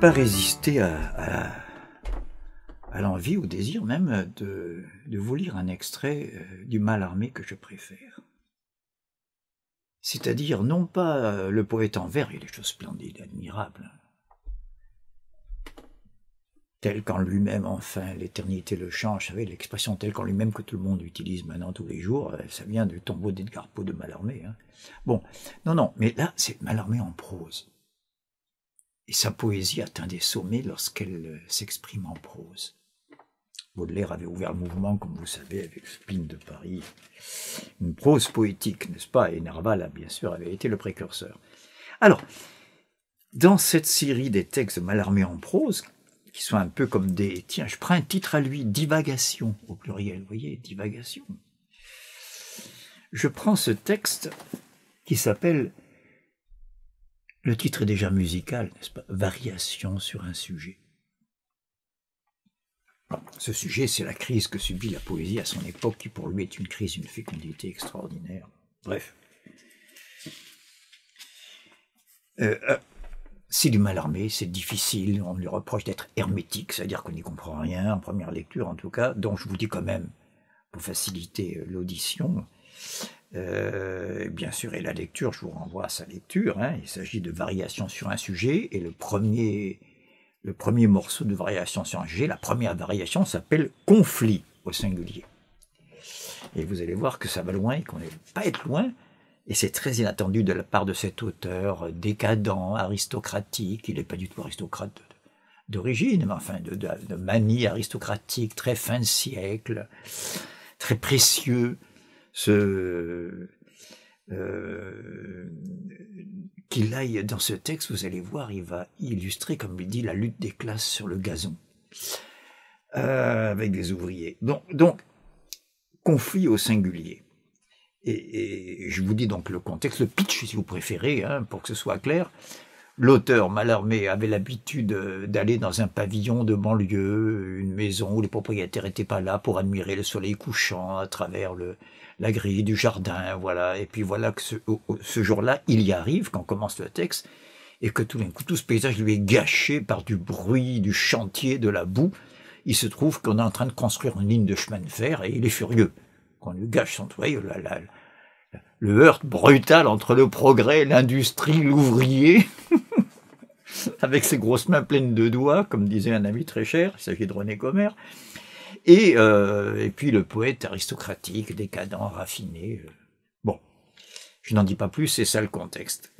pas résister à, l'envie, ou désir même, de, vous lire un extrait euh, du mal armé que je préfère. C'est-à-dire non pas euh, le poète en vers, il des choses splendides, admirables. tel qu'en lui-même, enfin, l'éternité le change, vous l'expression tel qu'en lui-même que tout le monde utilise maintenant tous les jours, euh, ça vient du tombeau d'Edgar Poe de Malarmé. Hein. Bon, non, non, mais là, c'est Malarmé en prose et sa poésie atteint des sommets lorsqu'elle euh, s'exprime en prose. Baudelaire avait ouvert le mouvement, comme vous savez, avec Spine de Paris, une prose poétique, n'est-ce pas Et Nerval, bien sûr, avait été le précurseur. Alors, dans cette série des textes de Mallarmé en prose, qui sont un peu comme des... Tiens, je prends un titre à lui, Divagation, au pluriel, vous voyez, Divagation. Je prends ce texte qui s'appelle le titre est déjà musical, n'est-ce pas Variation sur un sujet. Ce sujet, c'est la crise que subit la poésie à son époque, qui pour lui est une crise d'une fécondité extraordinaire. Bref. Euh, euh, c'est du mal armé, c'est difficile, on lui reproche d'être hermétique, c'est-à-dire qu'on n'y comprend rien, en première lecture en tout cas, dont je vous dis quand même, pour faciliter euh, l'audition, euh, bien sûr, et la lecture, je vous renvoie à sa lecture. Hein. il s'agit de variations sur un sujet, et le premier, le premier morceau de variations sur un sujet, la première variation s'appelle conflit au singulier. Et vous allez voir que ça va loin et qu'on n'est pas être loin. Et c'est très inattendu de la part de cet auteur euh, décadent, aristocratique. Il n'est pas du tout aristocrate d'origine, mais enfin de, de, de, manie aristocratique, très fin de siècle, très précieux ce, euh, qu'il aille dans ce texte, vous allez voir, il va illustrer, comme il dit, la lutte des classes sur le gazon euh, avec des ouvriers. Donc, donc, conflit au singulier. Et, je vous dis donc le contexte, le pitch si vous préférez, hein, pour que ce soit clair. L'auteur armé avait l'habitude d'aller dans un pavillon de banlieue, une maison où les propriétaires n'étaient pas là pour admirer le soleil couchant à travers le, la grille du jardin, voilà. Et puis voilà que ce, jour-là, il y arrive quand commence le texte, et que tout d'un coup, tout ce paysage lui est gâché par du bruit, du chantier, de la boue. Il se trouve qu'on est en train de construire une ligne de chemin de fer et il est furieux. Qu'on lui gâche son toit, le heurt brutal entre le progrès, l'industrie, l'ouvrier, avec ses grosses mains pleines de doigts, comme disait un ami très cher, il s'agit de René euh, et, puis le poète aristocratique, décadent, raffiné. Euh, bon, je n'en dis pas plus, c'est ça le contexte.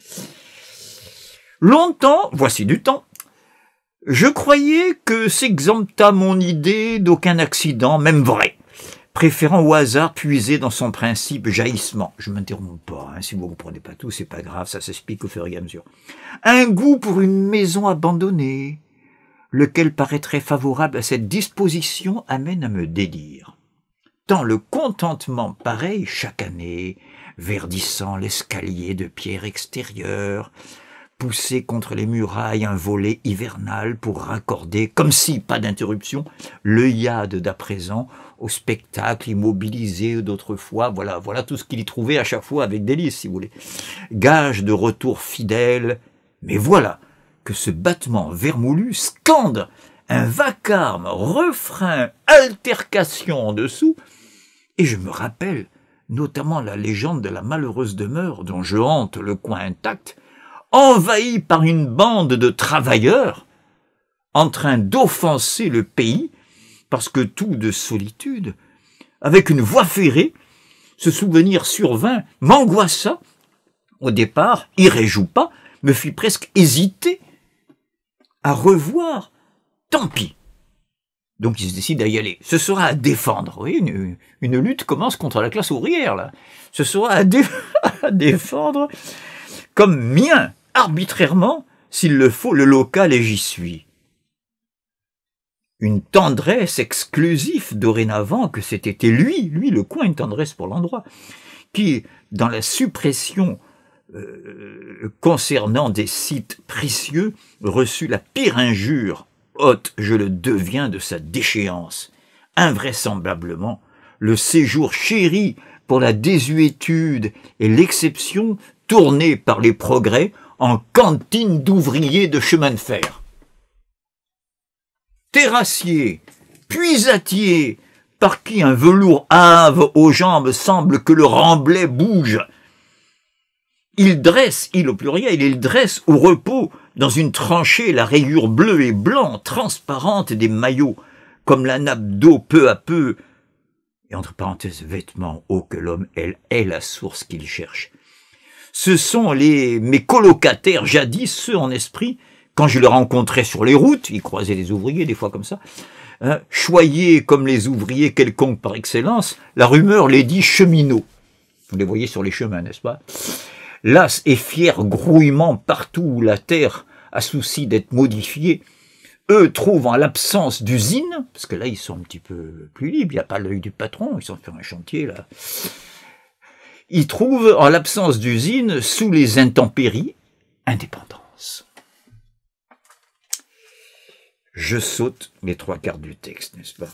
Longtemps, voici du temps, je croyais que s'exempta mon idée d'aucun accident, même vrai, préférant au hasard puiser dans son principe jaillissement. Je m'interromps pas, hein, si vous ne comprenez pas tout, c'est pas grave, ça s'explique au fur et à mesure. Un goût pour une maison abandonnée, lequel paraîtrait favorable à cette disposition amène à me délire. Tant le contentement pareil chaque année, verdissant l'escalier de pierre extérieure, poussé contre les murailles un volet hivernal pour raccorder, comme si pas d'interruption, l'œillade d'à présent au spectacle immobilisé d'autrefois. Voilà, voilà tout ce qu'il y trouvait à chaque fois avec délice, si vous voulez. Gage de retour fidèle, mais voilà, que ce battement vermoulu scande un vacarme, refrain, altercation en dessous, et je me rappelle notamment la légende de la malheureuse demeure dont je hante le coin intact, envahie par une bande de travailleurs en train d'offenser le pays, parce que tout de solitude, avec une voix ferrée, ce souvenir survint, m'angoissa, au départ, irréjou pas, me fit presque hésiter à revoir, tant pis. Donc il se décide à y aller. Ce sera à défendre. Oui, une, lutte commence contre la classe ouvrière, là. Ce sera à, à défendre comme mien, arbitrairement, s'il le faut, le local et j'y suis. Une tendresse exclusive dorénavant que c'était lui, lui le coin, une tendresse pour l'endroit, qui, dans la suppression euh, concernant des sites précieux, reçut la pire injure, hôte je le deviens, de sa déchéance. Invraisemblablement, le séjour chéri pour la désuétude et l'exception tournée par les progrès en cantine d'ouvriers de chemin de fer. Terrassier, puisatier, par qui un velours hâve aux jambes semble que le remblai bouge, il dresse, il au pluriel, il dresse au repos dans une tranchée la rayure bleue et blanc transparente des maillots, comme la nappe d'eau peu à peu, et entre parenthèses vêtements, hauts que l'homme elle est la source qu'il cherche. Ce sont les mes colocataires jadis, ceux en esprit, quand je les rencontrais sur les routes, ils croisaient les ouvriers des fois comme ça, hein, choyés comme les ouvriers quelconques par excellence, la rumeur les dit cheminots. Vous les voyez sur les chemins, n'est-ce pas « Lasse et fier grouillement partout où la terre a souci d'être modifiée, eux trouvent en l'absence d'usine, parce que là ils sont un petit peu plus libres, il n'y a pas l'œil du patron, ils sont sur un chantier là, ils trouvent en l'absence d'usine, sous les intempéries, indépendance. Je saute les trois quarts du texte, n'est-ce pas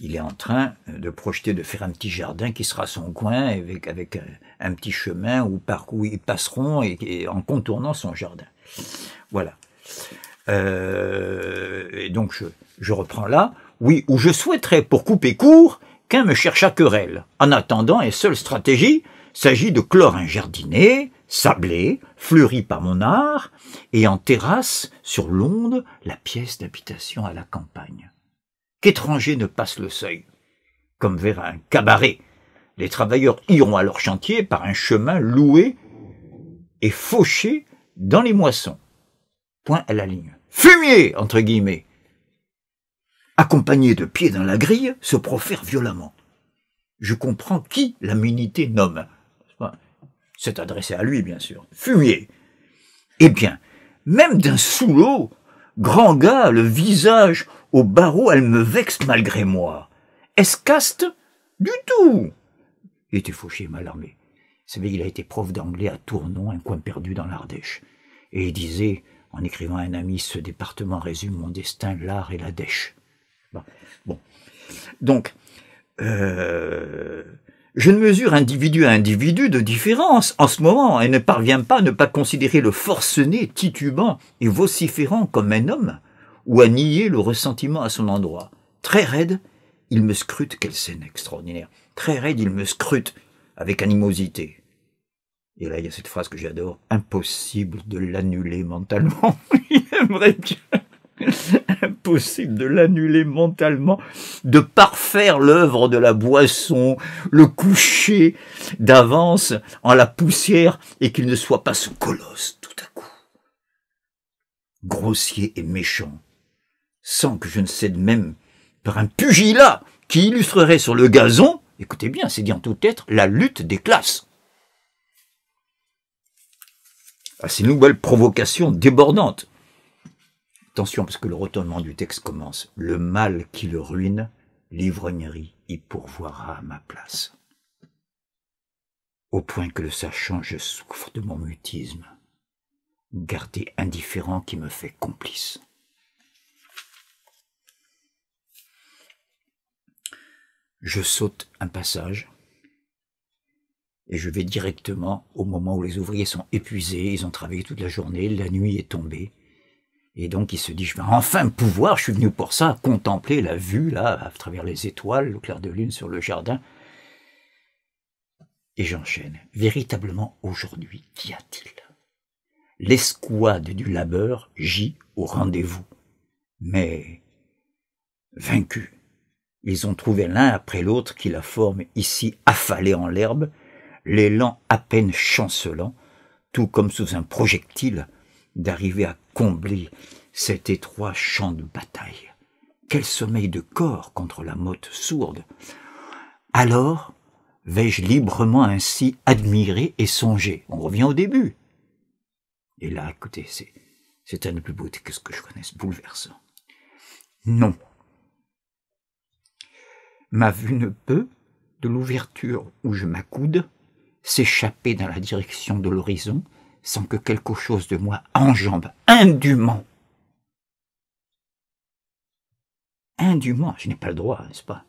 il est en train euh, de projeter de faire un petit jardin qui sera son coin avec, euh, un petit chemin où, par où ils passeront et, en contournant son jardin. Voilà. Euh, et donc je, reprends là. Oui, où je souhaiterais, pour couper court, qu'un me cherche à querelle. En attendant, et seule stratégie, s'agit de clore un jardinet, sablé, fleuri par mon art, et en terrasse, sur l'onde, la pièce d'habitation à la campagne qu'étrangers ne passent le seuil. Comme vers un cabaret, les travailleurs iront à leur chantier par un chemin loué et fauché dans les moissons. Point à la ligne. Fumier, entre guillemets. Accompagné de pieds dans la grille, se profère violemment. Je comprends qui l'aménité nomme. C'est adressé à lui, bien sûr. Fumier. Eh bien, même d'un sous-lot, grand gars, le visage au barreau, elle me vexe malgré moi. Est-ce caste Du tout Il était fauché, mal armé. savez, il a été prof d'anglais à Tournon, un coin perdu dans l'Ardèche. Et il disait, en écrivant à un ami, ce département résume mon destin, l'art et la dèche. Bon. Donc, euh, je ne mesure individu à individu de différence en ce moment et ne parvient pas à ne pas considérer le forcené titubant et vociférant comme un homme ou à nier le ressentiment à son endroit. Très raide, il me scrute, quelle scène extraordinaire. Très raide, il me scrute avec animosité. Et là, il y a cette phrase que j'adore, impossible de l'annuler mentalement. il aimerait bien. Impossible de l'annuler mentalement, de parfaire l'œuvre de la boisson, le coucher d'avance en la poussière et qu'il ne soit pas ce colosse tout à coup. Grossier et méchant, sans que je ne cède même par un pugilat qui illustrerait sur le gazon, écoutez bien, c'est dit en tout être, la lutte des classes. À ah, ces nouvelles provocations débordantes. Attention, parce que le retournement du texte commence. Le mal qui le ruine, l'ivrognerie y pourvoira à ma place. Au point que le sachant, je souffre de mon mutisme, gardé indifférent qui me fait complice. je saute un passage et je vais directement au moment où les ouvriers sont épuisés, ils ont travaillé toute la journée, la nuit est tombée. Et donc il se dit, je vais enfin pouvoir, je suis venu pour ça, contempler la vue là, à travers les étoiles, le clair de lune sur le jardin. Et j'enchaîne. Véritablement aujourd'hui, qu'y a-t-il L'escouade du labeur gît au rendez-vous, mais vaincu ils ont trouvé l'un après l'autre qui la forme ici affalée en l'herbe, l'élan à peine chancelant, tout comme sous un projectile, d'arriver à combler cet étroit champ de bataille. Quel sommeil de corps contre la motte sourde Alors, vais-je librement ainsi admirer et songer On revient au début. Et là, écoutez, c'est, c'est un de plus beauté que ce que je connaisse, bouleversant. Non, ma vue ne peut, de l'ouverture où je m'accoude, s'échapper dans la direction de l'horizon sans que quelque chose de moi enjambe indûment. Indûment, je n'ai pas le droit, n'est-ce pas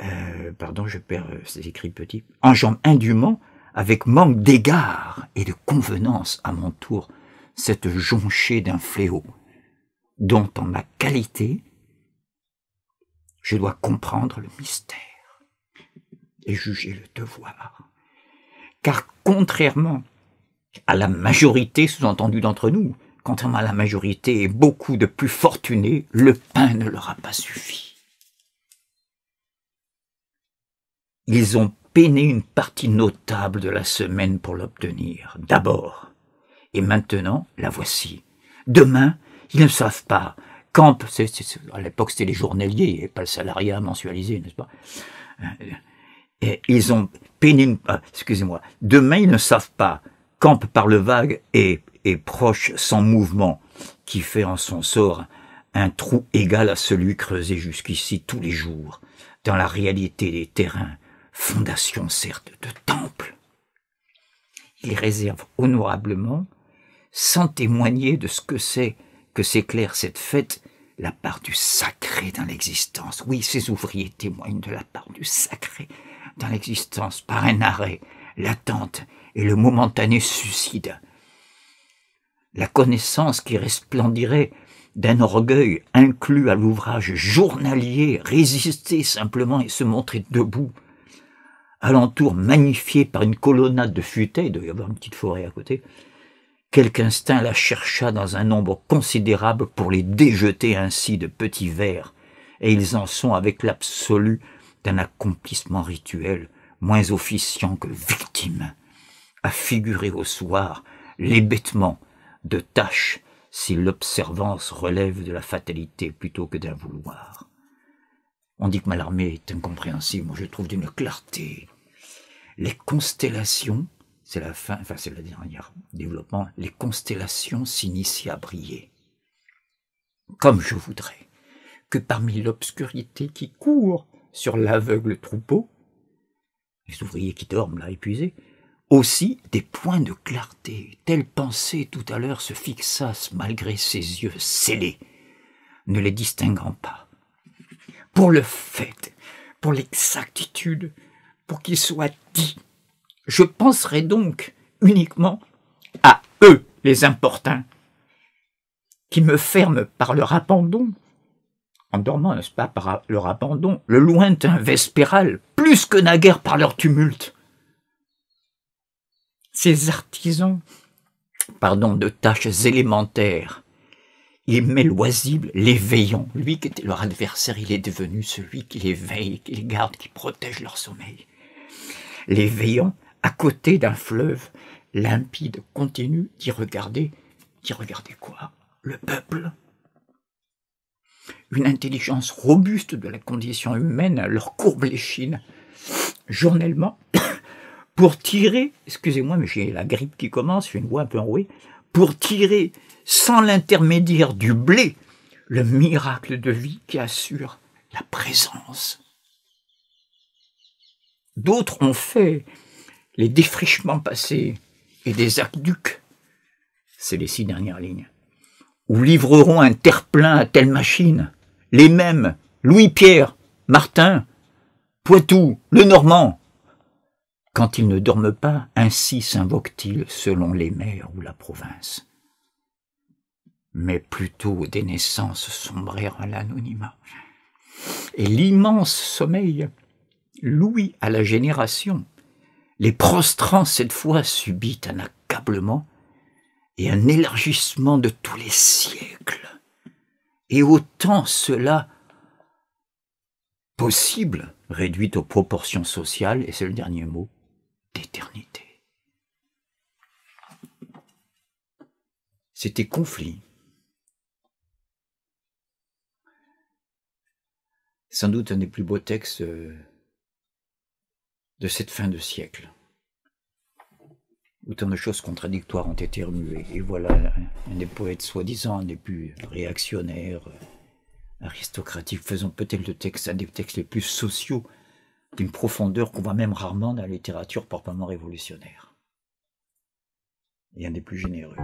euh, Pardon, je perds ces écrits petits. Enjambe indûment, avec manque d'égard et de convenance à mon tour, cette jonchée d'un fléau, dont en ma qualité je dois comprendre le mystère et juger le devoir. Car contrairement à la majorité sous-entendue d'entre nous, contrairement à la majorité et beaucoup de plus fortunés, le pain ne leur a pas suffi. Ils ont peiné une partie notable de la semaine pour l'obtenir, d'abord. Et maintenant, la voici. Demain, ils ne savent pas Camp, à l'époque c'était les journaliers et pas le salariat mensualisé, n'est-ce pas euh, et Ils ont pénible, euh, excusez-moi, demain ils ne savent pas. Camp par le vague et, et proche sans mouvement, qui fait en son sort un trou égal à celui creusé jusqu'ici tous les jours, dans la réalité des terrains, fondation certes de temple. Il réserve honorablement, sans témoigner de ce que c'est que s'éclaire cette fête la part du sacré dans l'existence. Oui, ces ouvriers témoignent de la part du sacré dans l'existence par un arrêt, l'attente et le momentané suicide. La connaissance qui resplendirait d'un orgueil inclus à l'ouvrage journalier, résister simplement et se montrer debout, alentour magnifié par une colonnade de futaies, il doit y avoir une petite forêt à côté, quelque instinct la chercha dans un nombre considérable pour les déjeter ainsi de petits vers, et ils en sont avec l'absolu d'un accomplissement rituel, moins officiant que victime, à figurer au soir l'hébétement de tâches si l'observance relève de la fatalité plutôt que d'un vouloir. On dit que larmée est incompréhensible, moi je trouve d'une clarté. Les constellations c'est la fin, enfin c'est le dernier développement, les constellations s'initient à briller. Comme je voudrais que parmi l'obscurité qui court sur l'aveugle troupeau, les ouvriers qui dorment là épuisés, aussi des points de clarté. telles pensée tout à l'heure se fixassent, malgré ses yeux scellés, ne les distinguant pas. Pour le fait, pour l'exactitude, pour qu'il soit dit, je penserai donc uniquement à eux, les importuns, qui me ferment par leur abandon, en dormant, n'est-ce pas, par leur abandon, le lointain vespéral, plus que naguère par leur tumulte. Ces artisans, pardon, de tâches élémentaires, il met les veillants. Lui qui était leur adversaire, il est devenu celui qui les veille, qui les garde, qui protège leur sommeil. Les veillants, à côté d'un fleuve limpide, continu, d'y regarder. D'y regarder quoi Le peuple. Une intelligence robuste de la condition humaine leur courbe les chines, journellement, pour tirer, excusez-moi, mais j'ai la grippe qui commence, j'ai une voix un peu enrouée, pour tirer sans l'intermédiaire du blé le miracle de vie qui assure la présence. D'autres ont fait les défrichements passés et des aqueducs, c'est les six dernières lignes, où livreront un terre-plein à telle machine, les mêmes, Louis-Pierre, Martin, Poitou, le Normand. Quand ils ne dorment pas, ainsi s'invoquent-ils selon les maires ou la province. Mais plutôt des naissances sombrèrent à l'anonymat. Et l'immense sommeil, Louis à la génération, les prostrants cette fois subit un accablement et un élargissement de tous les siècles. Et autant cela possible, réduite aux proportions sociales, et c'est le dernier mot, d'éternité. C'était conflit. Sans doute un des plus beaux textes euh, de cette fin de siècle. Autant de choses contradictoires ont été remuées. Et voilà un des poètes soi-disant, un des plus réactionnaires, euh, aristocratiques, faisant peut-être le texte, un des textes les plus sociaux, d'une profondeur qu'on voit même rarement dans la littérature proprement révolutionnaire. Et un des plus généreux.